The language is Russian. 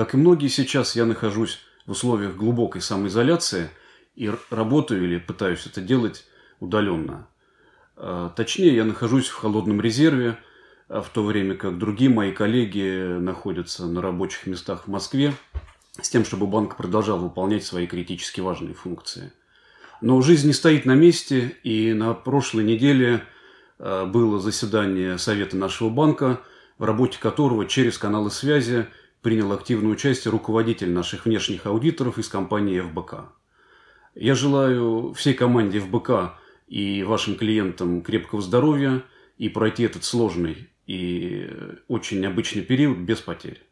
Как и многие сейчас, я нахожусь в условиях глубокой самоизоляции и работаю или пытаюсь это делать удаленно. А, точнее, я нахожусь в холодном резерве, а, в то время как другие мои коллеги находятся на рабочих местах в Москве, с тем, чтобы банк продолжал выполнять свои критически важные функции. Но жизнь не стоит на месте, и на прошлой неделе а, было заседание Совета нашего банка, в работе которого через каналы связи принял активное участие руководитель наших внешних аудиторов из компании ФБК. Я желаю всей команде ФБК и вашим клиентам крепкого здоровья и пройти этот сложный и очень необычный период без потерь.